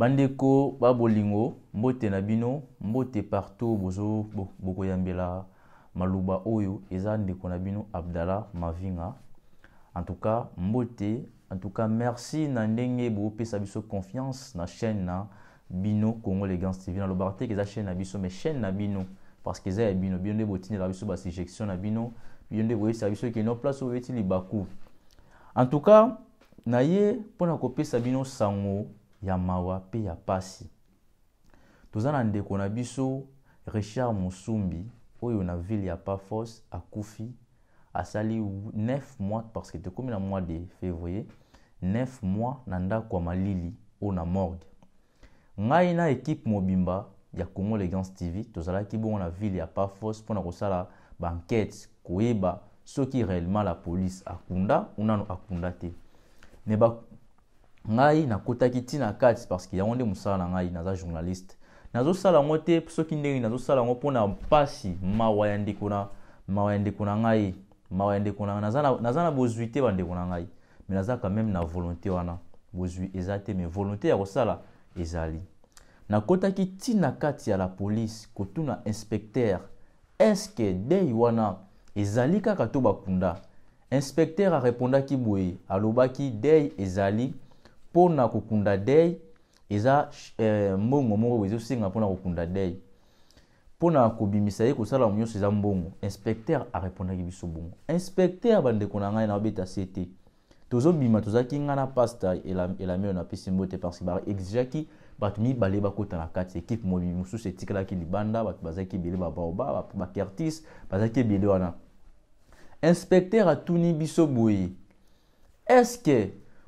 bandeko ba bolingo mbote na bino mbote partout bozo bokoyambela maluba oyo eza ndeko na bino abdallah mavinga en tout cas mbote en tout cas merci na ndenge bopesa biso confiance na chaîne na bino congo legance tv nalobaka te eza chaîne na biso mais chaîne na bino parce que eza ya bino bino nde botindela biso basuggestion na bino bino nde boyebisa biso ekeno place oyo eti libaku en tout cas na ye mpona kopesa bino sango ya mawa pe ya pasi toza na ndeko na biso richard mosumbi oyo na ville ya paphos akufi asali 9 mois parce que tokomi na mois de février 9 mois na ndako ya malili oyo na morgue ngai na ekipe mobimba ya congo legance tv tozalaki bongo na ville ya paphos mpona kosala bankete koyeba soki réellement la police akunda ou nano akunda te me ngai nakotaki ntina kati parce que yango nde mosala na ngai naza journaliste nazosala yango te soki ndenge nazosala yango mpona mpasi mawa ya ndeko na mawa ya ndeko na ngai mawa ya ndeko na ngai naza na bozwi te bandeko na ngai me naza quand même na volonté wana bozwi eza te me volonté ya kosala ezali nakotaki ntina kati ya la polise kotuna inspecteur eske dei wana ezali kaka to bakunda inspecteur arépondaki boye alobaki dei ezali mpona kokunda dei eza eh, mbongo moko boye ezosenga mpona kokunda dei mpona kobimisa ye kosalamo nyonso eza mbongo inspecteur arépondaki biso bongo inspecteur bandeko na ngai naobeta se te tozobima tozalaki ngai na pasta elami oyo napesi mbo te parce baexigeaki bato mibale bakɔta na kati ekipe mobimi mosusu etikalaki libanda bato bazalaki ebele babaoba bakertis bazalaki ebele wana inspecteur atuni biso boye estce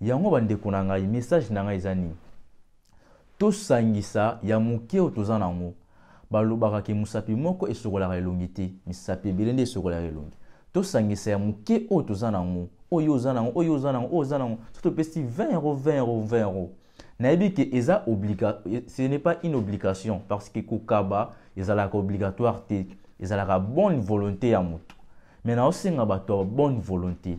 yango bandeko na ngai message na ngai eza nini tosangisa ya moke oyo toza nango balobaka ke mosapi moko esokolaka elongi te misapi ebele nde esokolaka elongi tosangisa ya moke oyo toza nango oyo oza nango oyo oza nango oyo oza nango so topesi 20 euro 20 euro 20 euro nayebi ke eza ce n'est pas une obligation parce que kokaba ezalaka obligatoire te ezalaka bonne volonté ya motu me naosenga bato ya bonne volonté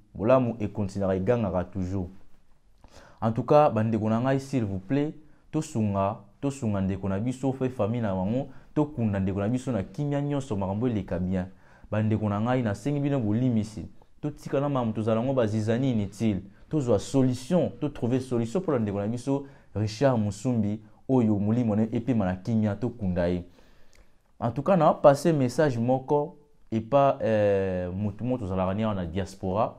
bolamu ekontinaka egangaka toujours en tout cas bandeko na ngai s'il vous plaît tosunga tosunga ndeko na biso mpe famille na bango tokunda ndeko na biso na kimia nyonso makambo eleka bien bandeko na ngai nasengi bino bolimisi totika na makambo tozala yango bazizani inutile tozwa solution totrouve solution mpona ndeko na biso richard musumbi oyo molimo na ye epema na kimia tokunda ye en tout cas naopase message moko epa eh, motu mo tozalaka ni awa na diaspora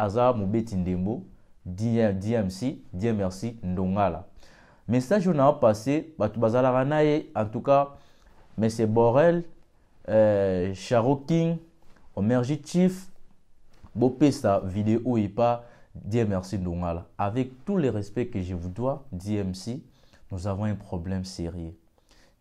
aza mobeti ndembo dmc dmrc ndongala message oyo na passé bato bazalaka na ye en tout cas mese borel euh, charo king sa vidéo bopesa video epa dmrc ndongala avec tous les respects que je vous dois dmc nous avons un problème sérieux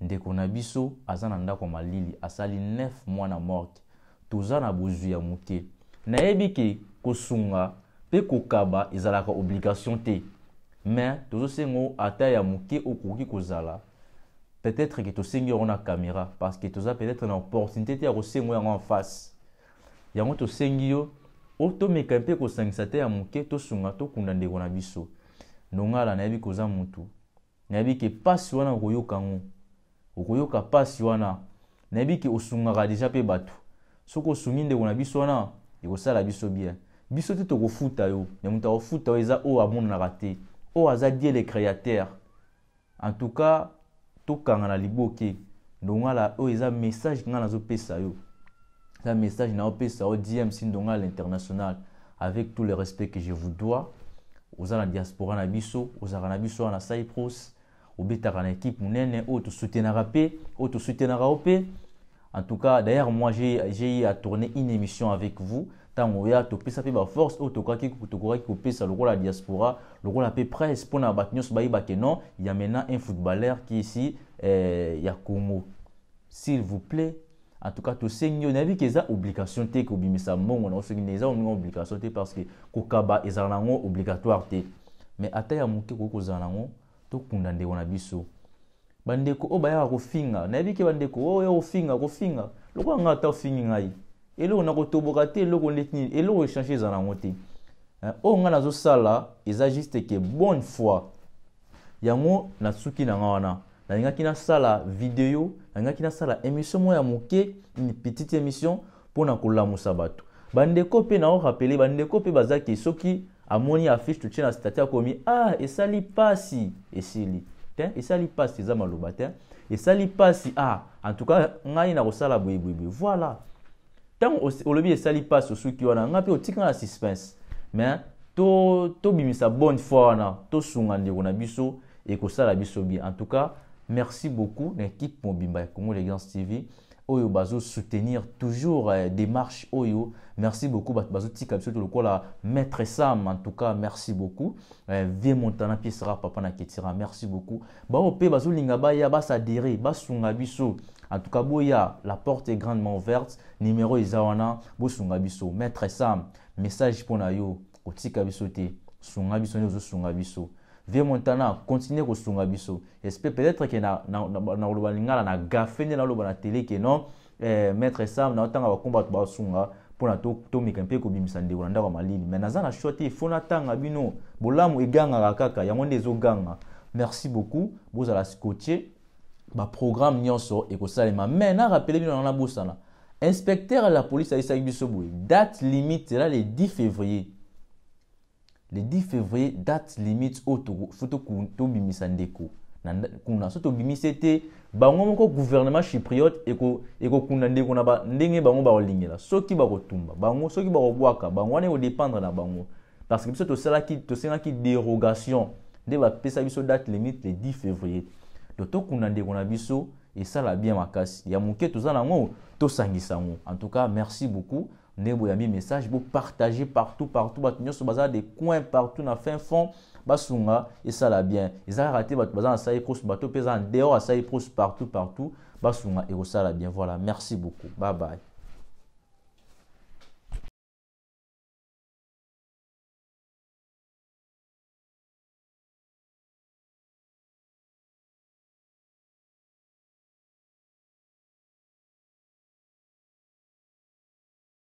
ndeko na biso aza na ndako malili asali 9 mois na morte toza na bozwi ya moke nayebi ke kosunga mpe kokaba ezalaka obligation te me tozosengo ata ya moke okoki kozala peut-être ke tosengi yango na caméra parce ke toza peut-être na opportunité te ya kosengo yango en face yango tosengi yo o tomeka mpe kosangisa te ya moke tosunga tokunda ndeko na biso ndongala nayebi koza motu nayebi ke pasi wana okoyoka ngo okoyoka pasi wana nayebi ke osungaka deja mpe bato soki osungi ndeko na biso wana ekosala biso bien biso te tokofuta yo me moto akofuta yo eza oyo amonanaka te oyo aza die le créateur en tout cas tokanga na liboke ndongala oyo eza message ngai nazopesa yo eza message naopesa yo dmc ndongala l'international avec tout le respect que je vous dois oza na diaspora na biso ozalaka na biso wana na cyprus obetaka na équipe monene oyo tosutenaka mpe oyo tosutenaka yo mpe en tout cas d'ailleurs moi j'ai eu à tourner une émission avec vous ntango oya topesa mpe baforce oyo tokokaki kopesa lokola la diaspora lokola mpe presse pona bato nyonso bayeba ke non ya maintenant un footballeur qui ici eh, ya congo s'il vous plaît en tout cas tosengi yo nayebi que ça obligation te kobimisa mbongo na yo ça on oninga obligation te parce que kokaba ezala nango obligatoire te mais ata ya moke ko kozala to kunda ndeko na biso bandeko ko finga na nayebi ke bandeko oyo finga ko finga ngai ata finga ngai eloko nakotoboka te eloko ndeti nini eloko échange eza nango te oyo ngai nazosala eza juste ke bonne foi yango nasuki na ngai wana nalingaki nasala video na sala émission moko ya moke une petite émission mpona kolamusa bato bandeko mpe naorapele bandeko mpe baza bazaki soki amoni affiche totie na statut akomi ah esali mpasi esili te hein, esali mpasi eza maloba te esali mpasi ah en tout cas ngai nakosala boyeboyeboye voilà ntango olobi esali mpasi osuki wana nga mpe otika na suspense me hein, tobimisa bonne foi to tosunga ndeko na biso sala biso bien en tout cas merci beaucoup l'équipe mon bimba comme les legance tv oyo soutenir toujours eh, démarche oyo merci beaucoup bato bazotika biso to lokola maître sam en tout cas merci beaucoup ve eh, vie montana mpe sera papa na ketira merci beaucoup pe ya ba sa baya ba basunga biso en tout cas, la porte est grandement ouverte. Numéro isawana, Bosunga Biso. Maître Sam, message pour Nayo, Otika Bisote, te. Sunga Biso, Sunga Biso. vie montana continue Sunga biso peut-être que na na na gafe na naloba na télé que non maître sam na il na vous malili mai naza na shwa te ifo bino bolamu kaka yango nde ganga. merci beaucoup la beaucoup, baprogramme nyonso ekosalema me narapele bino na nabosana inspecteur ya la police ayesaki biso boye date limite ela le 10 février le 10 février date limite oyo fo tobimisa ndeko kuna so tobimisi ete bango moko gouvernement chypriote ekokunda ndeko na ndenge bango bakolingela soki bakotumba bango soki bakobwaka bango wana dépendre na bango parce que biso tosalaki qui dérogation nde bapesa biso date limite le 10 février to tokunda ndeko na biso esala bien makasi ya moke toza nango tosangisa yango en tout cas merci beaucoup nde boyambi message partager partout partout bato nyonso baza des coins partout na fin fond basunga esala bien eza kaka te bato baza na y bato mpe eza na dehors ya cyprus partout partout basunga ekosala bien voilà merci beaucoup bye bye